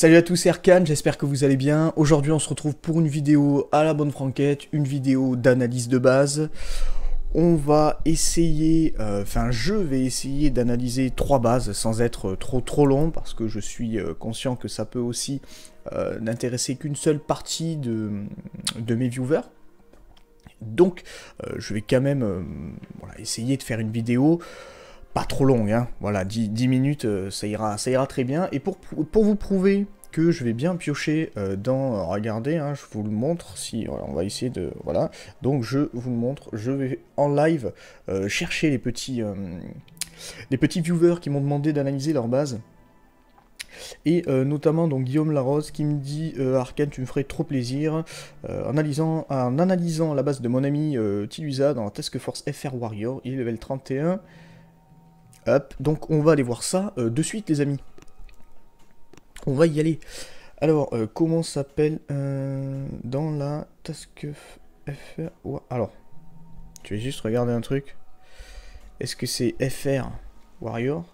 Salut à tous, c'est j'espère que vous allez bien. Aujourd'hui, on se retrouve pour une vidéo à la bonne franquette, une vidéo d'analyse de base. On va essayer, euh, enfin je vais essayer d'analyser trois bases sans être trop trop long parce que je suis euh, conscient que ça peut aussi euh, n'intéresser qu'une seule partie de, de mes viewers. Donc je vais quand même essayer de faire une vidéo pas trop longue, hein. voilà, 10, minutes, euh, ça, ira, ça ira très bien. Et pour, vous prouver que je vais bien piocher euh, dans... Euh, regardez, hein, je vous le montre, si on va essayer de... Voilà, donc je vous le montre, je vais en live chercher les petits, les petits viewers qui m'ont demandé d'analyser leur base. Et notamment donc Guillaume Larose qui me dit Arkane tu me ferais trop plaisir en, analysant, en analysant la base de mon ami Tilusa dans la Task Force FR Warrior, il est level 31, Hop, donc on va aller voir ça euh, de suite les amis. On va y aller. Alors, euh, comment s'appelle euh, dans la task FR Alors, tu vais juste regarder un truc. Est-ce que c'est FR Warrior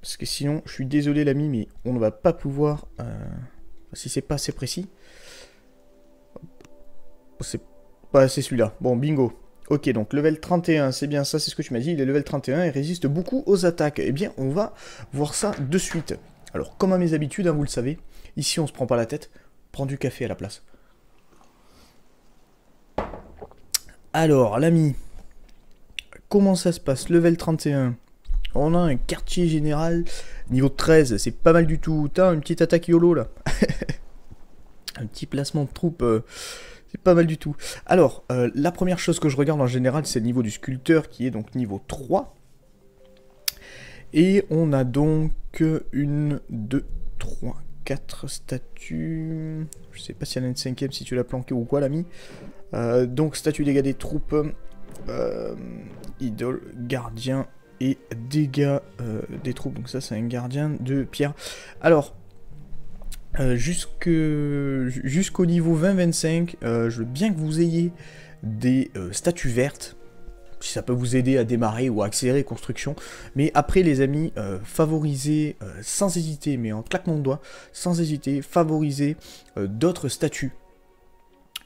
Parce que sinon, je suis désolé l'ami, mais on ne va pas pouvoir... si c'est pas assez précis. C'est pas assez celui-là. Bon, bingo. Ok, donc level 31, c'est bien ça, c'est ce que tu m'as dit, il est level 31 et résiste beaucoup aux attaques. Eh bien, on va voir ça de suite. Alors, comme à mes habitudes, hein, vous le savez, ici on se prend pas la tête, prend du café à la place. Alors, l'ami, comment ça se passe Level 31, on a un quartier général, niveau 13, c'est pas mal du tout. T'as une petite attaque YOLO là. un petit placement de troupes... Euh, c'est pas mal du tout. Alors, euh, la première chose que je regarde en général, c'est le niveau du sculpteur qui est donc niveau 3. Et on a donc une, deux, trois, quatre statues. Je sais pas si elle a une cinquième, si tu l'as planqué ou quoi, l'ami. Euh, donc, statue dégâts des troupes, euh, idole, gardien et dégâts des troupes. Donc ça, c'est un gardien de pierre. Alors, euh, jusque jusqu'au niveau 20-25, euh, je veux bien que vous ayez des euh, statues vertes, si ça peut vous aider à démarrer ou à accélérer construction. Mais après les amis, favorisez sans hésiter, mais en claquement de doigts, sans hésiter, favorisez d'autres statues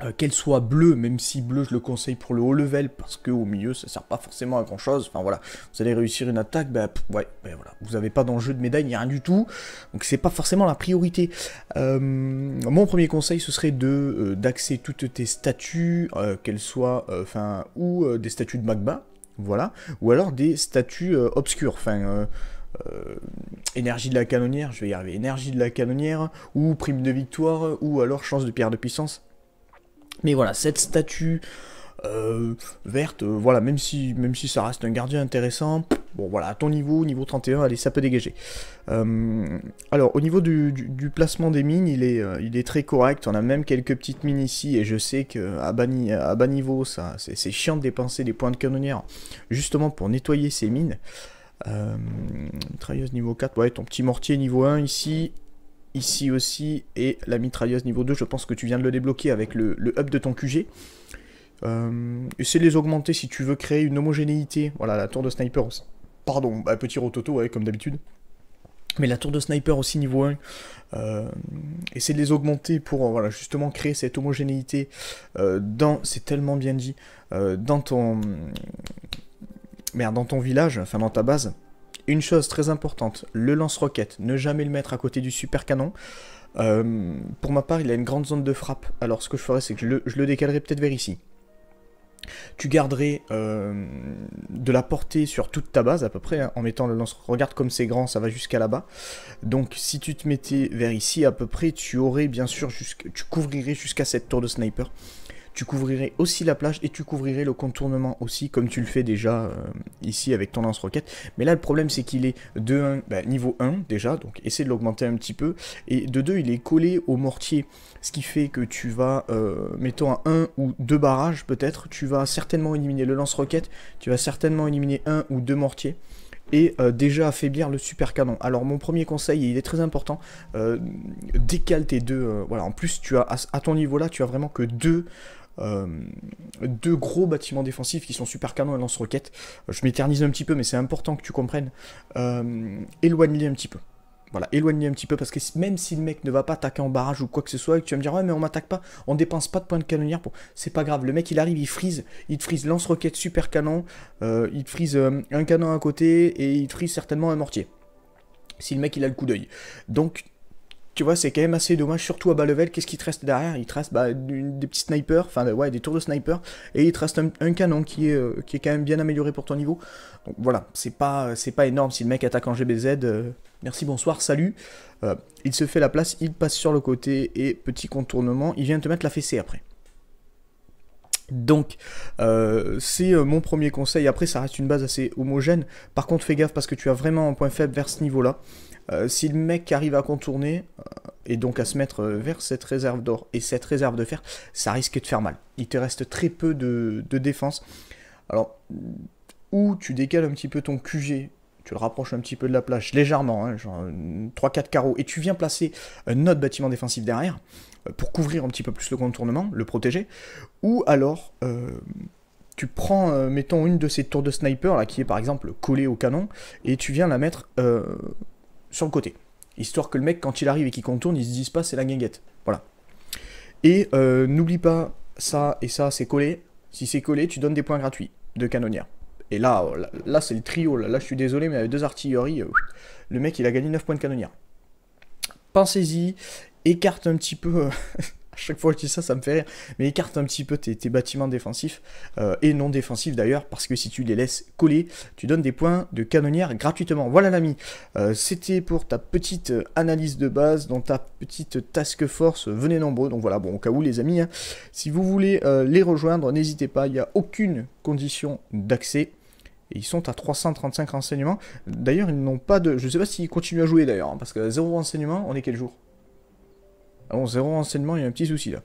euh, qu'elle soit bleue, même si bleu je le conseille pour le haut level, parce qu'au au milieu ça sert pas forcément à grand chose, enfin voilà, vous allez réussir une attaque, bah ouais, ben voilà, vous avez pas d'enjeu de médaille, il a rien du tout, donc c'est pas forcément la priorité. Euh, mon premier conseil ce serait de euh, d'axer toutes tes statues, qu'elles soient, enfin, ou des statues de magma, voilà, ou alors des statues obscures, enfin... énergie de la canonnière, je vais y arriver, énergie de la canonnière, ou prime de victoire, ou alors chance de pierre de puissance, mais voilà, cette statue euh, verte, euh, voilà, même si, même si ça reste un gardien intéressant, bon voilà, à ton niveau, niveau 31, allez, ça peut dégager. Euh, alors, au niveau du, placement des mines, il est, il est très correct, on a même quelques petites mines ici, et je sais qu'à bas, à bas niveau, ça, c'est chiant de dépenser des points de canonnière, justement pour nettoyer ces mines. Euh, niveau 4, ouais, ton petit mortier niveau 1 ici, ici aussi, et la mitrailleuse niveau 2, je pense que tu viens de le débloquer avec le, le hub de ton QG. Euh, essaie de les augmenter si tu veux créer une homogénéité. Voilà, la tour de sniper aussi. Pardon, bah, petit rototo, ouais, comme d'habitude. Mais la tour de sniper aussi niveau 1, euh, essaie de les augmenter pour euh, voilà, justement créer cette homogénéité euh, dans, c'est tellement bien dit, dans ton... Merde, dans ton village, enfin dans ta base une chose très importante, le lance-roquette, ne jamais le mettre à côté du super canon. Euh, pour ma part, il a une grande zone de frappe, alors ce que je ferais, c'est que je le, décalerais peut-être vers ici. Tu garderais euh, de la portée sur toute ta base à peu près, hein, en mettant le lance Regarde comme c'est grand, ça va jusqu'à là-bas. Donc si tu te mettais vers ici à peu près, tu aurais bien sûr, tu couvrirais jusqu'à cette tour de sniper tu couvrirais aussi la plage et tu couvrirais le contournement aussi, comme tu le fais déjà euh, ici avec ton lance-roquette. Mais là, le problème, c'est qu'il est de bah, niveau 1 déjà, donc essaie de l'augmenter un petit peu. Et de 2, il est collé au mortier, ce qui fait que tu vas, euh, mettons à 1 ou 2 barrages peut-être, tu vas certainement éliminer le lance-roquette, tu vas certainement éliminer 1 ou deux mortiers et euh, déjà affaiblir le super canon. Alors mon premier conseil, et il est très important, décale tes deux. voilà, en plus tu as à, à ton niveau là, tu as vraiment que deux euh, deux gros bâtiments défensifs qui sont super canon et lance-roquettes. Euh, je m'éternise un petit peu, mais c'est important que tu comprennes. Euh, éloigne-les un petit peu. Voilà, éloigne-les un petit peu parce que même si le mec ne va pas attaquer en barrage ou quoi que ce soit, et que tu vas me dire ouais mais on m'attaque pas, on dépense pas de points de canonnière pour. C'est pas grave, le mec il arrive, il frise, il te frise lance roquettes super canon, il te frise un canon à côté et il te frise certainement un mortier. Si le mec il a le coup d'œil. Donc tu vois, c'est quand même assez dommage, surtout à bas level. Qu'est-ce qui te reste derrière Il te reste bah, des petits snipers, enfin bah, ouais, des tours de snipers. et il te reste un, canon qui est, euh, qui quand même bien amélioré pour ton niveau. Donc voilà, c'est pas, pas énorme. Si le mec attaque en GBZ, euh, merci, bonsoir, salut. Euh, il se fait la place, il passe sur le côté, et petit contournement, il vient te mettre la fessée après. Donc, c'est mon premier conseil. Après, ça reste une base assez homogène. Par contre, fais gaffe parce que tu as vraiment un point faible vers ce niveau-là. Euh, si le mec arrive à contourner euh, et donc à se mettre euh, vers cette réserve d'or et cette réserve de fer, ça risque de faire mal. Il te reste très peu de, défense. Alors, ou tu décales un petit peu ton QG, tu le rapproches un petit peu de la plage légèrement, hein, genre 3-4 carreaux, et tu viens placer un autre bâtiment défensif derrière pour couvrir un petit peu plus le contournement, le protéger, ou alors. tu prends, mettons, une de ces tours de sniper, là, qui est par exemple collée au canon, et tu viens la mettre sur le côté. Histoire que le mec, quand il arrive et qu'il contourne, il se dise pas c'est la guinguette. Voilà. Et euh, n'oublie pas, ça et ça, c'est collé. Si c'est collé, tu donnes des points gratuits de canonnière. Et oh, là, là, c'est le trio. Là, je suis désolé, mais avec deux artilleries, euh, le mec, il a gagné 9 points de canonnière. Pensez-y, écarte un petit peu euh, chaque fois que je dis ça, ça me fait rire. Mais écarte un petit peu tes, bâtiments défensifs euh, et non défensifs d'ailleurs, parce que si tu les laisses coller, tu donnes des points de canonnière gratuitement. Voilà l'ami, euh, c'était pour ta petite analyse de base dans ta petite task force. Venez nombreux, donc voilà, bon, au cas où les amis, hein. si vous voulez euh, les rejoindre, n'hésitez pas, il n'y a aucune condition d'accès. Et ils sont à 335 renseignements. D'ailleurs, ils n'ont pas de. Je ne sais pas s'ils continuent à jouer d'ailleurs, hein, parce que zéro renseignement, on est quel jour bon, zéro enseignement, il y a un petit souci là.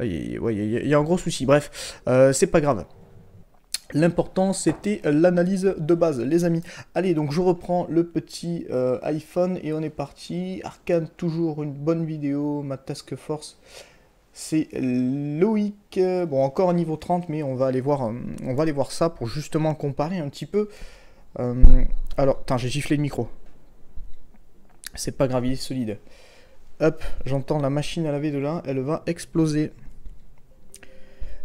il y, a, il y a, un gros souci. Bref, euh, c'est pas grave. L'important, c'était euh, l'analyse de base, les amis. Allez, donc je reprends le petit euh, iPhone et on est parti. Arcane, toujours une bonne vidéo, ma task force. C'est Loïc, bon encore niveau 30, mais on va aller voir, on va aller voir ça pour justement comparer un petit peu. Alors, alors, j'ai giflé le micro. C'est pas grave, il est solide. Hop, j'entends la machine à laver de là, elle va exploser.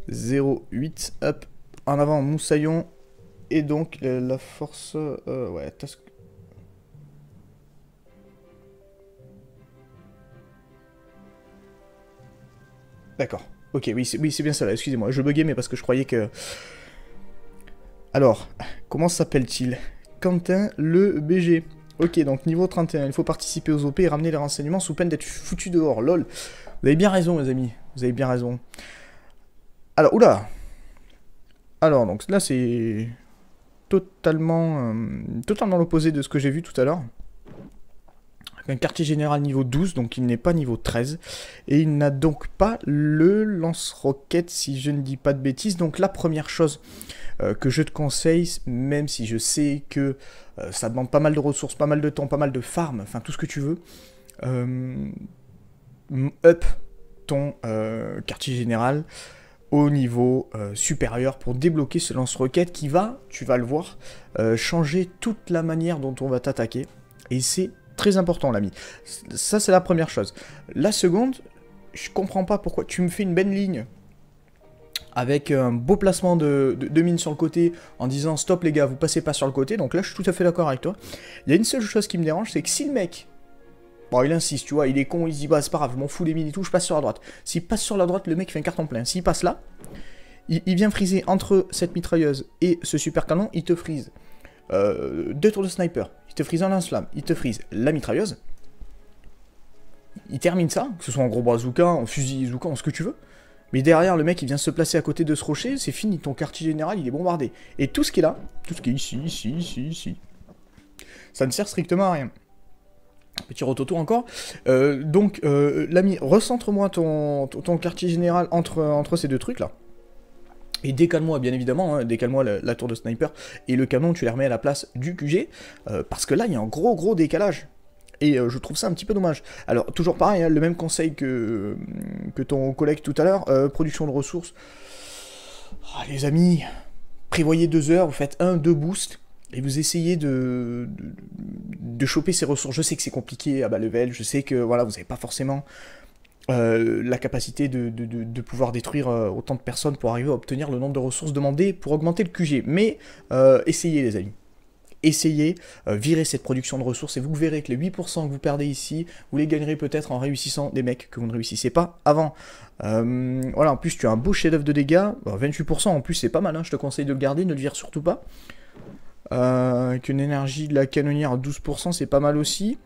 0,8, hop, en avant Moussaillon. Et donc euh, la force... Euh, ouais, task... D'accord. Ok, oui, c'est bien ça là, excusez-moi. Je buguais, mais parce que je croyais que... Alors, comment s'appelle-t-il Quentin le BG. Ok, donc niveau 31, il faut participer aux OP et ramener les renseignements sous peine d'être foutu dehors, lol. Vous avez bien raison, mes amis, vous avez bien raison. Alors, oula Alors, donc là, c'est totalement, euh, totalement l'opposé de ce que j'ai vu tout à l'heure. Un quartier général niveau 12, donc il n'est pas niveau 13. Et il n'a donc pas le lance-roquette, si je ne dis pas de bêtises. Donc la première chose euh, que je te conseille, même si je sais que euh, ça demande pas mal de ressources, pas mal de temps, pas mal de farm, enfin tout ce que tu veux, euh, up ton quartier général au niveau supérieur pour débloquer ce lance-roquette qui va, tu vas le voir, changer toute la manière dont on va t'attaquer. Et c'est très important, l'ami. Ça, c'est la première chose. La seconde, je comprends pas pourquoi tu me fais une belle ligne avec un beau placement de, mine sur le côté en disant stop les gars, vous passez pas sur le côté. Donc là, je suis tout à fait d'accord avec toi. Il y a une seule chose qui me dérange, c'est que si le mec, bon, il insiste, tu vois, il est con, il se dit bah c'est pas grave, je m'en fous des mines et tout, je passe sur la droite. S'il passe sur la droite, le mec fait un carton plein. S'il passe là, il, vient friser entre cette mitrailleuse et ce super canon, il te frise euh, deux tours de sniper, il te frise un lance-flamme, il te frise la mitrailleuse. Il termine ça, que ce soit en gros bazooka, en fusil bazooka, en ce que tu veux. Mais derrière, le mec, il vient se placer à côté de ce rocher, c'est fini, ton quartier général, il est bombardé. Et tout ce qui est là, tout ce qui est ici, ici, ici, ici, ça ne sert strictement à rien. Petit rototo encore. Euh, donc, euh, l'ami, recentre-moi ton, ton, quartier général entre, entre ces deux trucs-là. Et décale-moi, bien évidemment, hein, décale-moi la, tour de sniper et le canon, tu les remets à la place du QG, euh, parce que là, il y a un gros gros décalage. Et euh, je trouve ça un petit peu dommage. Alors, toujours pareil, hein, le même conseil euh, que, ton collègue tout à l'heure, euh, production de ressources. Ah, les amis, prévoyez deux heures, vous faites un, deux boosts, et vous essayez de, de, choper ces ressources. Je sais que c'est compliqué à bas level, je sais que voilà, vous n'avez pas forcément la capacité de, pouvoir détruire autant de personnes pour arriver à obtenir le nombre de ressources demandées pour augmenter le QG. Mais essayez les amis essayez, virer euh, virez cette production de ressources et vous verrez que les 8% que vous perdez ici, vous les gagnerez peut-être en réussissant des mecs que vous ne réussissez pas avant. Euh, voilà, en plus tu as un beau chef-d'œuvre de dégâts, 28% en plus c'est pas mal, hein, je te conseille de le garder, ne le vire surtout pas. Qu'une euh, avec énergie de la canonnière 12%, c'est pas mal aussi.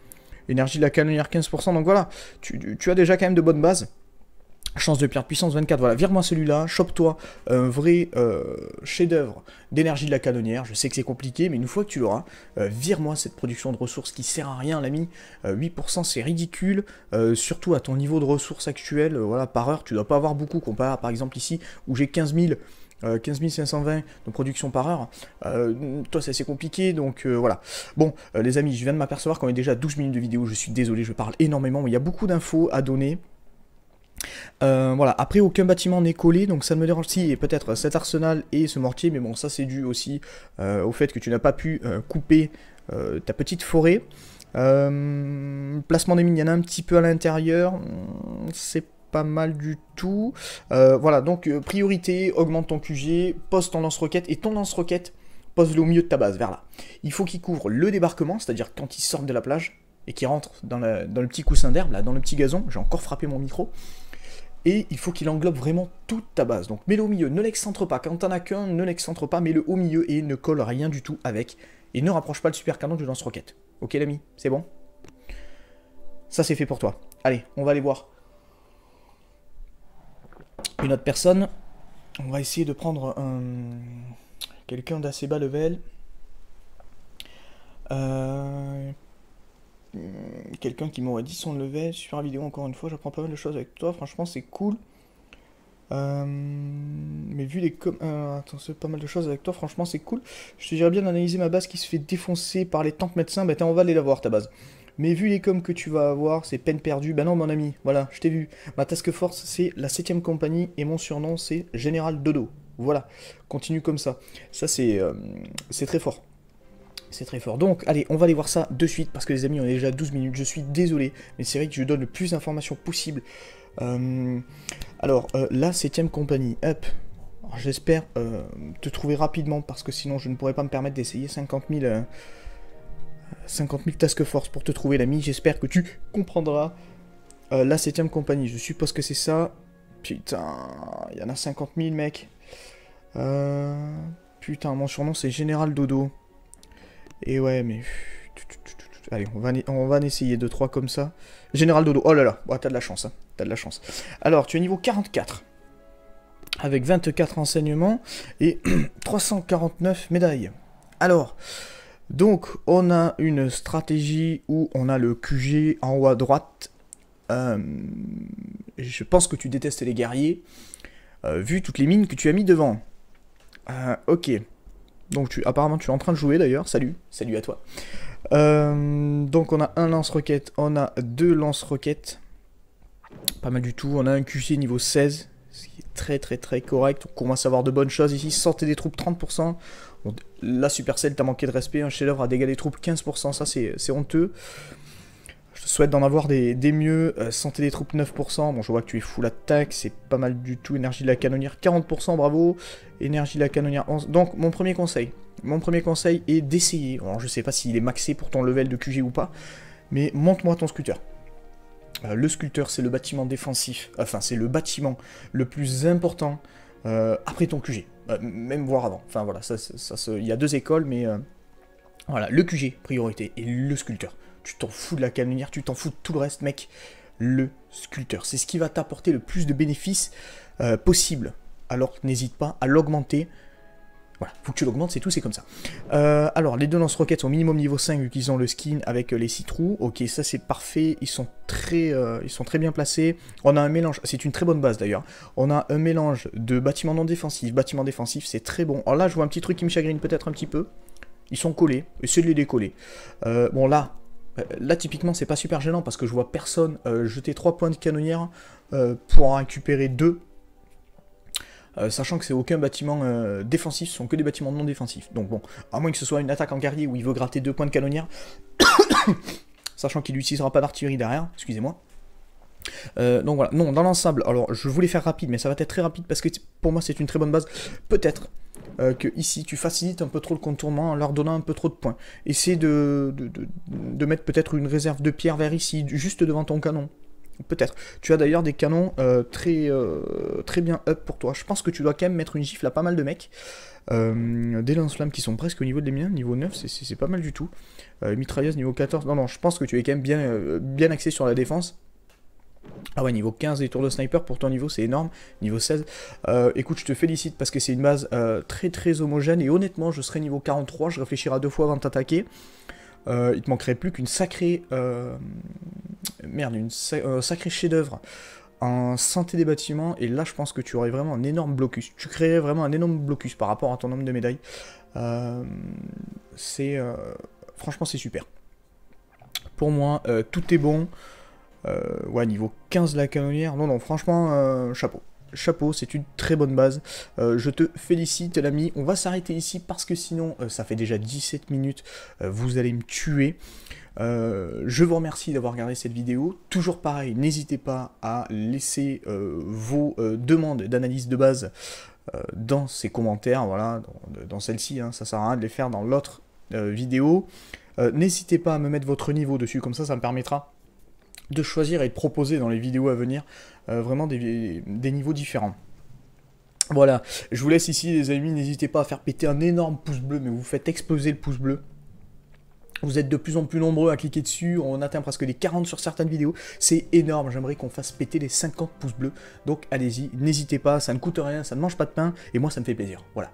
Énergie de la canonnière 15%, donc voilà, tu as déjà quand même de bonnes bases. Chance de pierre, puissance 24, voilà, vire-moi celui-là, chope-toi un vrai euh, chef-d'œuvre d'énergie de la canonnière. Je sais que c'est compliqué, mais une fois que tu l'auras, euh, vire-moi cette production de ressources qui sert à rien, l'ami. 8% euh, c'est ridicule, surtout à ton niveau de ressources actuel, voilà, par heure, tu dois pas avoir beaucoup comparé par exemple ici où j'ai 15 15 520 de production par heure. toi, c'est assez compliqué, donc voilà. Bon, les amis, je viens de m'apercevoir qu'on est déjà à 12 minutes de vidéo. Je suis désolé, je parle énormément, mais il y a beaucoup d'infos à donner. Euh, voilà, après aucun bâtiment n'est collé, donc ça ne me dérange si, et peut-être cet arsenal et ce mortier, mais bon, ça c'est dû aussi euh, au fait que tu n'as pas pu euh, couper ta petite forêt. placement des mines, il y en a un petit peu à l'intérieur, hmm, c'est pas mal du tout. voilà, donc priorité, augmente ton QG, poste ton lance-roquette, et ton lance-roquette, pose-le au milieu de ta base, vers là. Il faut qu'il couvre le débarquement, c'est-à-dire quand il sortent de la plage, et qu'il rentrent dans, dans le petit coussin d'herbe, là, dans le petit gazon, j'ai encore frappé mon micro, et il faut qu'il englobe vraiment toute ta base. Donc mets-le au milieu, ne l'excentre pas. Quand t'en as qu'un, ne l'excentre pas, mets-le au milieu et ne colle rien du tout avec. Et ne rapproche pas le super canon du lance-roquette. Ok l'ami, c'est bon Ça c'est fait pour toi. Allez, on va aller voir. Une autre personne. On va essayer de prendre quelqu'un d'assez bas level. Euh... Hmm, quelqu'un qui m'aurait dit son sur super vidéo encore une fois, j'apprends pas mal de choses avec toi, franchement c'est cool. Euh, mais vu les com euh, Attends, c'est pas mal de choses avec toi, franchement c'est cool. Je te dirais bien d'analyser ma base qui se fait défoncer par les de médecins, bah on va aller la voir ta base. Mais vu les coms que tu vas avoir, c'est peine perdue. Bah non mon ami, voilà, je t'ai vu. Ma task force c'est la 7ème compagnie et mon surnom c'est Général Dodo. Voilà, continue comme ça. Ça c'est euh, c'est très fort c'est très fort. Donc, allez, on va aller voir ça de suite, parce que les amis, on est déjà à 12 minutes, je suis désolé, mais c'est vrai que je donne le plus d'informations possible. Euh, alors, euh, la 7ème compagnie, hop. J'espère euh, te trouver rapidement, parce que sinon je ne pourrais pas me permettre d'essayer 50 000... 50 000 task force pour te trouver l'ami, j'espère que tu comprendras. la 7ème compagnie, je suppose que c'est ça. Putain, il y en a 50 000 mec. Putain, mon surnom c'est Général Dodo. Et ouais, mais... Allez, on va, on va en essayer 2-3 comme ça. Général Dodo, oh là là, oh, t'as de la chance, hein, t'as de la chance. Alors, tu es niveau 44, avec 24 enseignements et 349 médailles. Alors, donc, on a une stratégie où on a le QG en haut à droite. Euh, je pense que tu détestes les guerriers, euh, vu toutes les mines que tu as mis devant. Euh, ok. Donc tu, apparemment tu es en train de jouer d'ailleurs, salut, salut à toi. Euh, donc on a un lance-roquette, on a deux lance-roquettes, pas mal du tout, on a un QC niveau 16, ce qui est très très très correct, on commence à avoir de bonnes choses ici, Santé des troupes 30%, la là Supercell t'a manqué de respect, un chef-d'oeuvre a dégâts des troupes 15%, ça c'est honteux souhaite d'en avoir des, mieux. Euh, santé des troupes 9%. Bon, je vois que tu es full attaque, c'est pas mal du tout. Énergie de la canonnière 40%, bravo. Énergie de la canonnière 11. Donc, mon premier conseil, mon premier conseil est d'essayer. Alors, je sais pas s'il est maxé pour ton level de QG ou pas, mais monte-moi ton sculpteur. Euh, le sculpteur, c'est le bâtiment défensif, enfin, c'est le bâtiment le plus important euh, après ton QG, même voire avant. Enfin, voilà, ça, ça, il y a deux écoles, mais voilà, le QG, priorité, et le sculpteur. Tu t'en fous de la canonnière, tu t'en fous de tout le reste, mec. Le sculpteur, c'est ce qui va t'apporter le plus de bénéfices euh, possible. Alors n'hésite pas à l'augmenter. Voilà, faut que tu l'augmentes, c'est tout, c'est comme ça. Euh, alors, les deux lance-roquettes sont minimum niveau 5 vu qu'ils ont le skin avec euh, les six trous. Ok, ça c'est parfait, ils sont, très, ils sont très bien placés. On a un mélange, c'est une très bonne base d'ailleurs. On a un mélange de bâtiments non défensifs bâtiments défensifs. c'est très bon. Alors là, je vois un petit truc qui me chagrine peut-être un petit peu. Ils sont collés, essayez de les décoller. bon là, euh, là, typiquement, c'est pas super gênant parce que je vois personne euh, jeter 3 points de canonnière euh, pour en récupérer 2. sachant que c'est aucun bâtiment défensif, ce sont que des bâtiments non défensifs. Donc bon, à moins que ce soit une attaque en guerrier où il veut gratter 2 points de canonnière, sachant qu'il n'utilisera pas d'artillerie derrière, excusez-moi. Euh, donc voilà, non, dans l'ensemble, alors je voulais faire rapide, mais ça va être très rapide parce que pour moi c'est une très bonne base. Peut-être euh, que ici tu facilites un peu trop le contournement en leur donnant un peu trop de points. Essaie de, de, mettre peut-être une réserve de pierre vers ici, juste devant ton canon. Peut-être. Tu as d'ailleurs des canons euh, très, très bien up pour toi. Je pense que tu dois quand même mettre une gifle à pas mal de mecs. des lance-flammes qui sont presque au niveau des miens, niveau 9, c'est pas mal du tout. mitrailleuse niveau 14, non, non, je pense que tu es quand même bien, bien axé sur la défense. Ah ouais, niveau 15 des tours de sniper, pour ton niveau c'est énorme, niveau 16. Euh, écoute, je te félicite parce que c'est une base euh, très très homogène et honnêtement, je serai niveau 43, je réfléchirai deux fois avant de t'attaquer. Euh, il te manquerait plus qu'une sacrée... merde, une sacrée chef d'œuvre en santé des bâtiments et là je pense que tu aurais vraiment un énorme blocus. Tu créerais vraiment un énorme blocus par rapport à ton nombre de médailles. c'est... franchement c'est super. Pour moi, tout est bon. Euh, ouais, niveau 15 la canonnière. Non, non, franchement, euh, chapeau chapeau, c'est une très bonne base. Euh, je te félicite l'ami. On va s'arrêter ici parce que sinon ça fait déjà 17 minutes. vous allez me tuer. je vous remercie d'avoir regardé cette vidéo. Toujours pareil, n'hésitez pas à laisser vos demandes d'analyse de base dans ces commentaires. Voilà, dans, celle-ci, hein. ça sert à rien de les faire dans l'autre vidéo. n'hésitez pas à me mettre votre niveau dessus, comme ça ça me permettra de choisir et de proposer dans les vidéos à venir euh, vraiment des, niveaux différents. Voilà, je vous laisse ici les amis, n'hésitez pas à faire péter un énorme pouce bleu, mais vous faites exploser le pouce bleu. Vous êtes de plus en plus nombreux à cliquer dessus, on atteint presque les 40 sur certaines vidéos, c'est énorme, j'aimerais qu'on fasse péter les 50 pouces bleus, donc allez-y, n'hésitez pas, ça ne coûte rien, ça ne mange pas de pain, et moi ça me fait plaisir, voilà.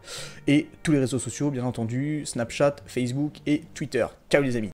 Et tous les réseaux sociaux, bien entendu, Snapchat, Facebook et Twitter. Ciao les amis